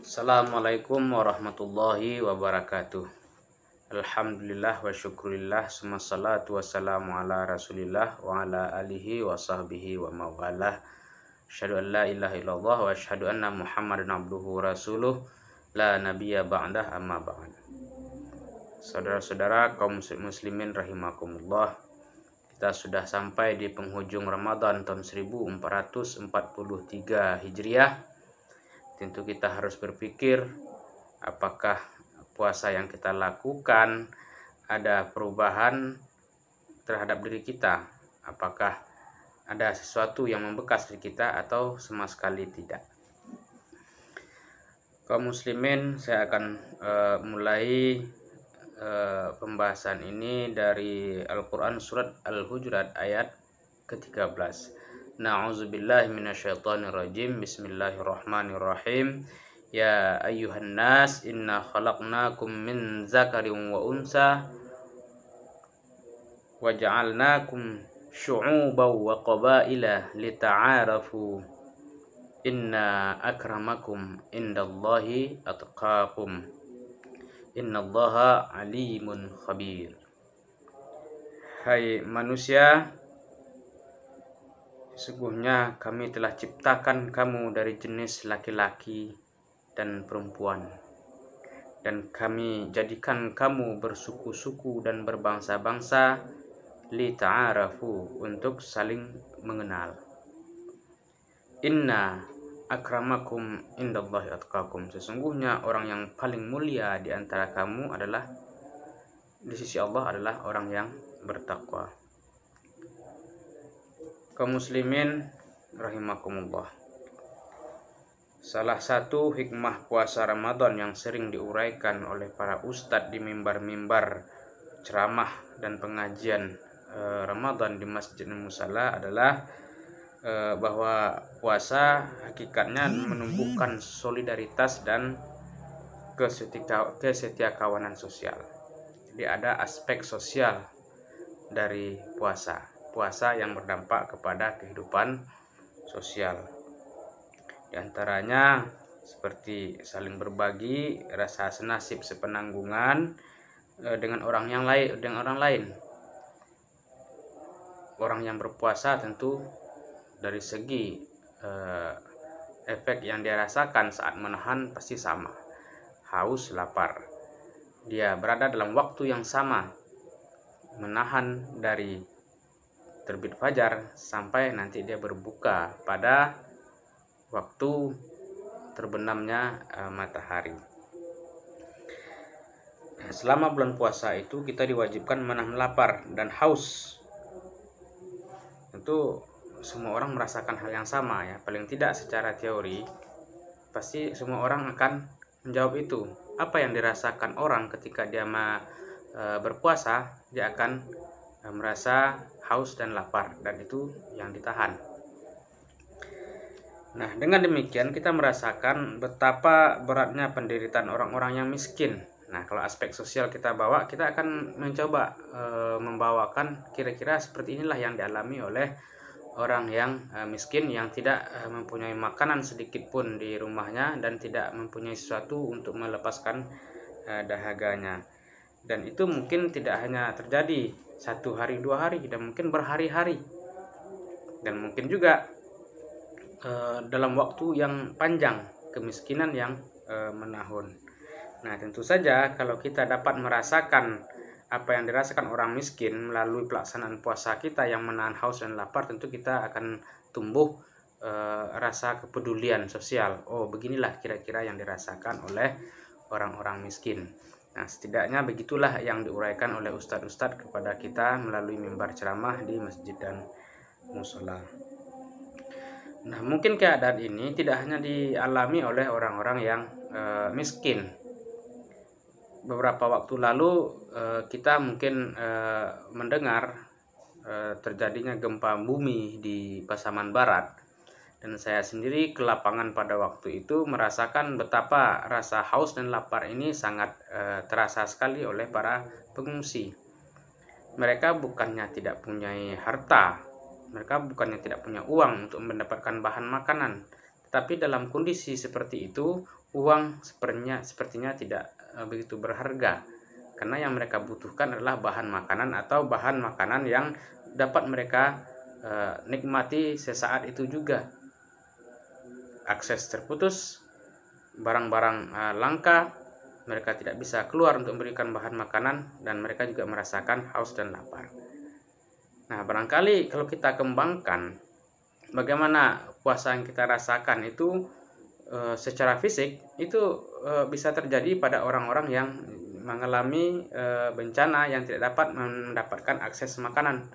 Assalamualaikum warahmatullahi wabarakatuh Alhamdulillah wa syukurillah Suma salatu wassalamu ala rasulillah Wa ala alihi wa sahbihi wa mawalah Asyadu an la ilaha illallah Wa asyadu anna muhammadan abduhu rasuluh La nabiya ba'dah amma ba'd Saudara-saudara kaum muslimin rahimakumullah kita sudah sampai di penghujung Ramadan tahun 1443 Hijriah tentu kita harus berpikir apakah puasa yang kita lakukan ada perubahan terhadap diri kita apakah ada sesuatu yang membekas di kita atau sama sekali tidak kaum muslimin saya akan uh, mulai uh, pembahasan ini dari Al-Quran surat Al-Hujurat ayat ke-13 نعوذ بالله من الشيطان الرجيم بسم الله الرحمن الرحيم يا أيها الناس إنا خلقناكم من ذكر وأنثى وجعلناكم شعوبا وقبائل لتعارفوا إن أكرمكم عند الله أتقاكم إن الله عليم خبير هاي manusia, Sesungguhnya kami telah ciptakan kamu dari jenis laki-laki dan perempuan. Dan kami jadikan kamu bersuku-suku dan berbangsa-bangsa li ta'arafu untuk saling mengenal. Inna akramakum indallahi atqakum. Sesungguhnya orang yang paling mulia di antara kamu adalah di sisi Allah adalah orang yang bertakwa kaum muslimin rahimakumullah. Salah satu hikmah puasa Ramadan yang sering diuraikan oleh para ustadz di mimbar-mimbar ceramah dan pengajian eh, Ramadan di Masjid Musala adalah eh, bahwa puasa hakikatnya menumbuhkan solidaritas dan kesetia, kesetia kawanan sosial. Jadi ada aspek sosial dari puasa puasa yang berdampak kepada kehidupan sosial. Di antaranya seperti saling berbagi, rasa senasib sepenanggungan eh, dengan orang yang lain dengan orang lain. Orang yang berpuasa tentu dari segi eh, efek yang dia rasakan saat menahan pasti sama. Haus, lapar. Dia berada dalam waktu yang sama menahan dari terbit fajar sampai nanti dia berbuka pada waktu terbenamnya e, matahari. Nah, selama bulan puasa itu kita diwajibkan menahan lapar dan haus. Tentu semua orang merasakan hal yang sama ya, paling tidak secara teori pasti semua orang akan menjawab itu. Apa yang dirasakan orang ketika dia ma, e, berpuasa, dia akan Nah, merasa haus dan lapar dan itu yang ditahan. Nah, dengan demikian kita merasakan betapa beratnya penderitaan orang-orang yang miskin. Nah, kalau aspek sosial kita bawa, kita akan mencoba e, membawakan kira-kira seperti inilah yang dialami oleh orang yang e, miskin yang tidak e, mempunyai makanan sedikit pun di rumahnya dan tidak mempunyai sesuatu untuk melepaskan e, dahaganya. Dan itu mungkin tidak hanya terjadi satu hari dua hari dan mungkin berhari-hari dan mungkin juga uh, dalam waktu yang panjang kemiskinan yang uh, menahun. Nah tentu saja kalau kita dapat merasakan apa yang dirasakan orang miskin melalui pelaksanaan puasa kita yang menahan haus dan lapar tentu kita akan tumbuh e, rasa kepedulian sosial. Oh beginilah kira-kira yang dirasakan oleh orang-orang miskin. Nah, setidaknya begitulah yang diuraikan oleh ustadz-ustadz kepada kita melalui mimbar ceramah di masjid dan musola. Nah, mungkin keadaan ini tidak hanya dialami oleh orang-orang yang e, miskin. Beberapa waktu lalu e, kita mungkin e, mendengar e, terjadinya gempa bumi di Pasaman Barat dan saya sendiri ke lapangan pada waktu itu merasakan betapa rasa haus dan lapar ini sangat e, terasa sekali oleh para pengungsi. Mereka bukannya tidak punya harta, mereka bukannya tidak punya uang untuk mendapatkan bahan makanan, tetapi dalam kondisi seperti itu uang sepertinya sepertinya tidak e, begitu berharga karena yang mereka butuhkan adalah bahan makanan atau bahan makanan yang dapat mereka e, nikmati sesaat itu juga akses terputus, barang-barang uh, langka, mereka tidak bisa keluar untuk memberikan bahan makanan dan mereka juga merasakan haus dan lapar. Nah, barangkali kalau kita kembangkan bagaimana puasa yang kita rasakan itu uh, secara fisik itu uh, bisa terjadi pada orang-orang yang mengalami uh, bencana yang tidak dapat mendapatkan akses makanan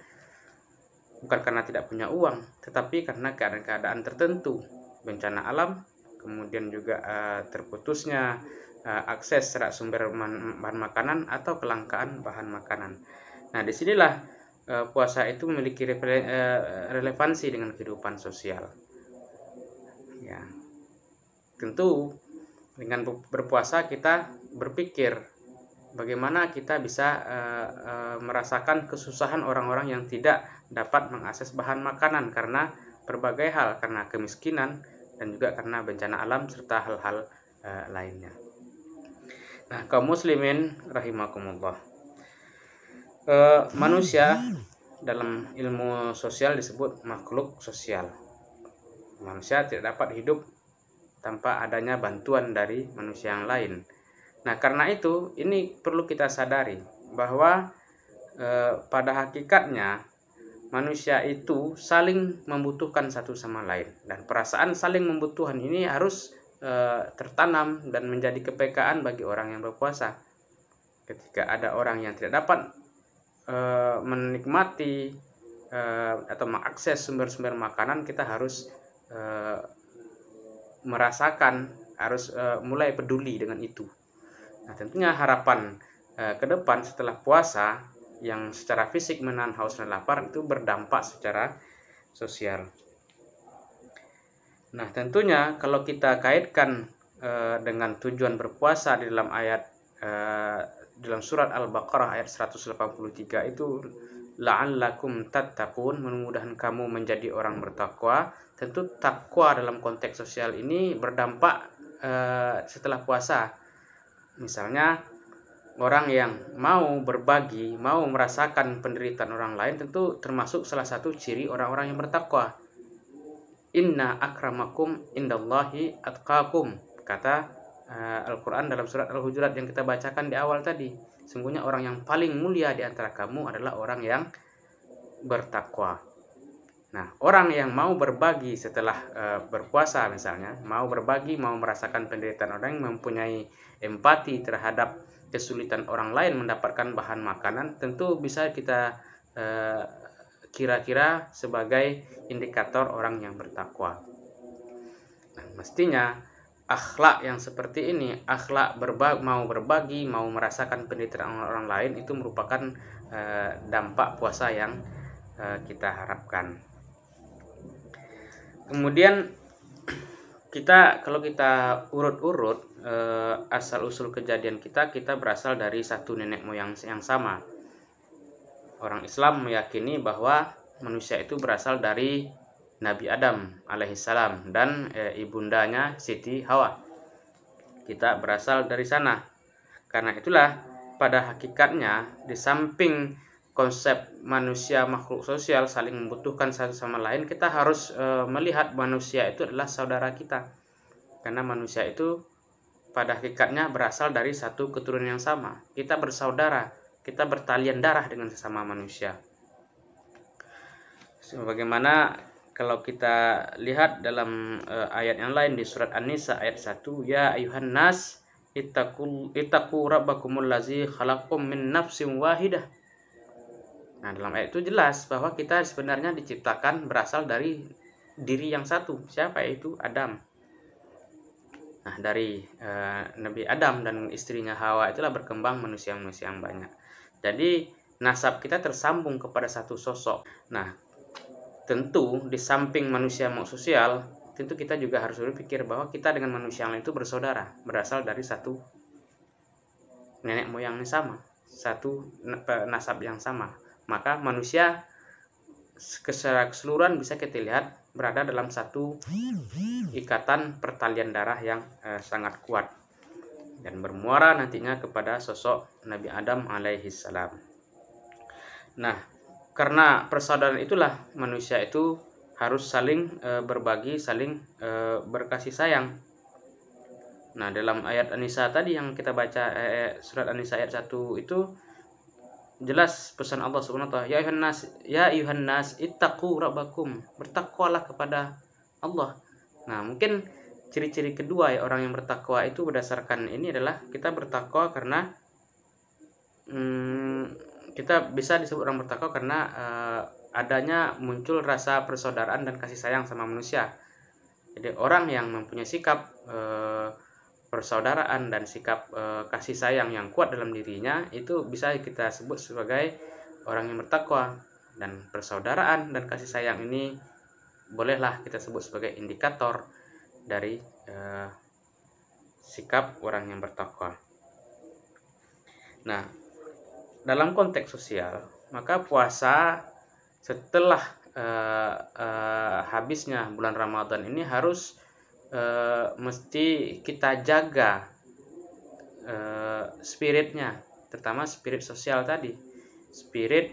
bukan karena tidak punya uang, tetapi karena keadaan-keadaan tertentu bencana alam, kemudian juga eh, terputusnya eh, akses serat sumber bahan makanan atau kelangkaan bahan makanan. Nah, disinilah eh, puasa itu memiliki relevansi dengan kehidupan sosial. Ya, tentu dengan berpuasa kita berpikir bagaimana kita bisa uh, uh, merasakan kesusahan orang-orang yang tidak dapat mengakses bahan makanan karena berbagai hal karena kemiskinan dan juga karena bencana alam serta hal-hal e, lainnya. Nah, kaum muslimin rahimakumullah. E, manusia dalam ilmu sosial disebut makhluk sosial. Manusia tidak dapat hidup tanpa adanya bantuan dari manusia yang lain. Nah, karena itu ini perlu kita sadari bahwa e, pada hakikatnya manusia itu saling membutuhkan satu sama lain dan perasaan saling membutuhkan ini harus e, tertanam dan menjadi kepekaan bagi orang yang berpuasa. Ketika ada orang yang tidak dapat e, menikmati e, atau mengakses sumber-sumber makanan, kita harus e, merasakan, harus e, mulai peduli dengan itu. Nah, tentunya harapan e, ke depan setelah puasa yang secara fisik menahan haus dan lapar itu berdampak secara sosial. Nah, tentunya kalau kita kaitkan e, dengan tujuan berpuasa di dalam ayat e, dalam surat Al-Baqarah ayat 183 itu la'allakum tattaqun memudahkan kamu menjadi orang bertakwa. Tentu takwa dalam konteks sosial ini berdampak e, setelah puasa. Misalnya orang yang mau berbagi, mau merasakan penderitaan orang lain tentu termasuk salah satu ciri orang-orang yang bertakwa. Inna akramakum indallahi atqakum kata uh, Al-Qur'an dalam surat Al-Hujurat yang kita bacakan di awal tadi. Sungguhnya orang yang paling mulia di antara kamu adalah orang yang bertakwa. Nah, orang yang mau berbagi setelah uh, berpuasa misalnya, mau berbagi, mau merasakan penderitaan orang yang mempunyai empati terhadap kesulitan orang lain mendapatkan bahan makanan tentu bisa kita eh, kira-kira eh, sebagai indikator orang yang bertakwa. Nah, mestinya akhlak yang seperti ini, akhlak berbagi, mau berbagi, mau merasakan penderitaan orang lain itu merupakan eh, dampak puasa yang eh, kita harapkan. Kemudian kita kalau kita urut-urut eh, asal usul kejadian kita kita berasal dari satu nenek moyang yang sama orang Islam meyakini bahwa manusia itu berasal dari Nabi Adam alaihissalam dan eh, ibundanya Siti Hawa kita berasal dari sana karena itulah pada hakikatnya di samping konsep manusia makhluk sosial saling membutuhkan satu sama lain kita harus e, melihat manusia itu adalah saudara kita karena manusia itu pada hakikatnya berasal dari satu keturunan yang sama kita bersaudara kita bertalian darah dengan sesama manusia sebagaimana kalau kita lihat dalam e, ayat yang lain di surat An-Nisa ayat 1 ya ayuhan nas ittaqu itaku rabbakumul ladzi khalaqakum min nafsin wahidah Nah, dalam ayat itu jelas bahwa kita sebenarnya diciptakan berasal dari diri yang satu. Siapa itu Adam. Nah, dari e, Nabi Adam dan istrinya Hawa itulah berkembang manusia-manusia yang banyak. Jadi, nasab kita tersambung kepada satu sosok. Nah, tentu di samping manusia mau sosial, tentu kita juga harus berpikir bahwa kita dengan manusia yang lain itu bersaudara, berasal dari satu nenek moyang yang sama, satu nasab yang sama maka manusia secara keseluruhan bisa kita lihat berada dalam satu ikatan pertalian darah yang eh, sangat kuat dan bermuara nantinya kepada sosok Nabi Adam alaihi salam. Nah, karena persaudaraan itulah manusia itu harus saling e, berbagi, saling e, berkasih sayang. Nah, dalam ayat Anisa tadi yang kita baca eh, eh surat Anisa ayat 1 itu jelas pesan Allah Subhanahu wa taala ya ayuhan nas ya ayuhan nas ittaqu rabbakum bertakwalah kepada Allah nah mungkin ciri-ciri kedua ya orang yang bertakwa itu berdasarkan ini adalah kita bertakwa karena hmm, kita bisa disebut orang bertakwa karena uh, adanya muncul rasa persaudaraan dan kasih sayang sama manusia jadi orang yang mempunyai sikap uh, persaudaraan dan sikap e, kasih sayang yang kuat dalam dirinya itu bisa kita sebut sebagai orang yang bertakwa dan persaudaraan dan kasih sayang ini bolehlah kita sebut sebagai indikator dari e, sikap orang yang bertakwa. Nah, dalam konteks sosial, maka puasa setelah e, e, habisnya bulan Ramadan ini harus e, mesti kita jaga e, spiritnya terutama spirit sosial tadi spirit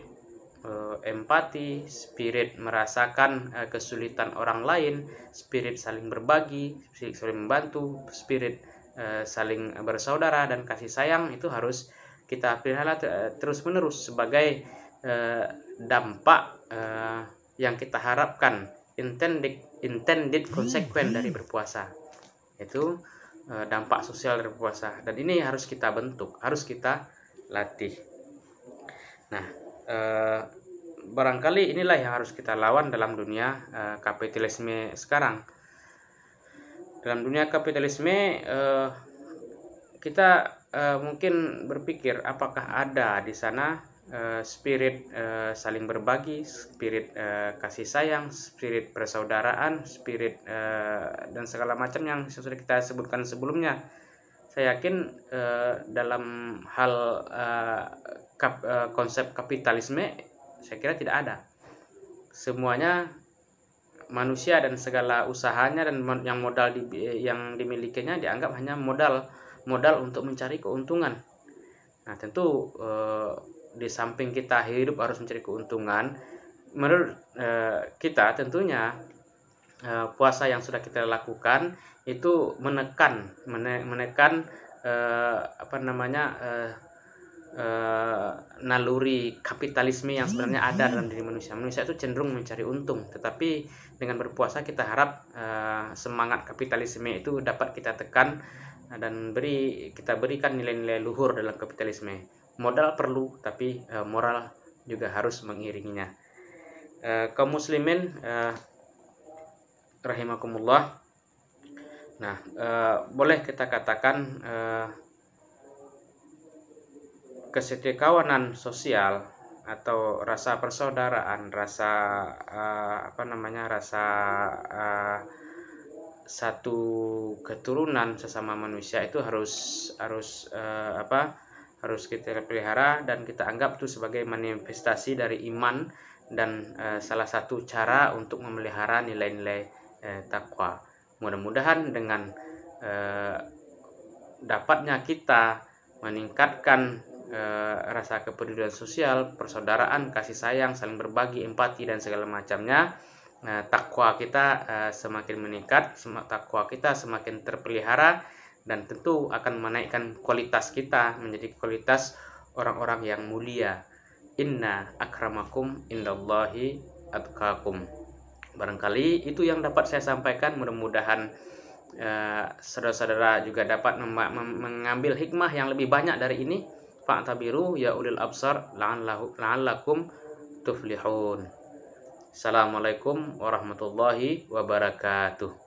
e, empati spirit merasakan e, kesulitan orang lain spirit saling berbagi spirit saling membantu spirit e, saling bersaudara dan kasih sayang itu harus kita pelihara terus menerus sebagai e, dampak e, yang kita harapkan intended intended konsekuen dari berpuasa itu eh, dampak sosial dari berpuasa dan ini harus kita bentuk harus kita latih nah eh, barangkali inilah yang harus kita lawan dalam dunia eh, kapitalisme sekarang dalam dunia kapitalisme kita mungkin berpikir apakah ada di sana Eh, spirit eh, saling berbagi, spirit eh, kasih sayang, spirit persaudaraan, spirit dan segala macam yang sudah kita sebutkan sebelumnya. Saya yakin dalam hal kap, konsep kapitalisme, saya kira tidak ada. Semuanya manusia dan segala usahanya dan yang modal yang dimilikinya dianggap hanya modal modal untuk mencari keuntungan. Nah tentu di samping kita hidup harus mencari keuntungan menurut e, kita tentunya e, puasa yang sudah kita lakukan itu menekan menekan e, apa namanya e, e, naluri kapitalisme yang sebenarnya ada dalam diri manusia manusia itu cenderung mencari untung tetapi dengan berpuasa kita harap e, semangat kapitalisme itu dapat kita tekan dan beri kita berikan nilai-nilai luhur dalam kapitalisme modal perlu tapi uh, moral juga harus mengiringinya uh, kaum muslimin uh, rahimakumullah nah uh, boleh kita katakan uh, kesetiakawanan sosial atau rasa persaudaraan rasa uh, apa namanya rasa uh, satu keturunan sesama manusia itu harus harus uh, apa harus kita pelihara dan kita anggap itu sebagai manifestasi dari iman dan e, salah satu cara untuk memelihara nilai-nilai e, takwa. Mudah-mudahan dengan e, dapatnya kita meningkatkan e, rasa kepedulian sosial, persaudaraan, kasih sayang, saling berbagi, empati dan segala macamnya, e, takwa kita e, semakin meningkat, takwa kita semakin terpelihara dan tentu akan menaikkan kualitas kita menjadi kualitas orang-orang yang mulia. Inna akramakum indallahi atkakum. Barangkali itu yang dapat saya sampaikan mudah-mudahan eh, saudara-saudara uh, juga dapat mengambil hikmah yang lebih banyak dari ini. Fa'tabiru ya ulil absar la'allakum tuflihun. Assalamualaikum warahmatullahi wabarakatuh.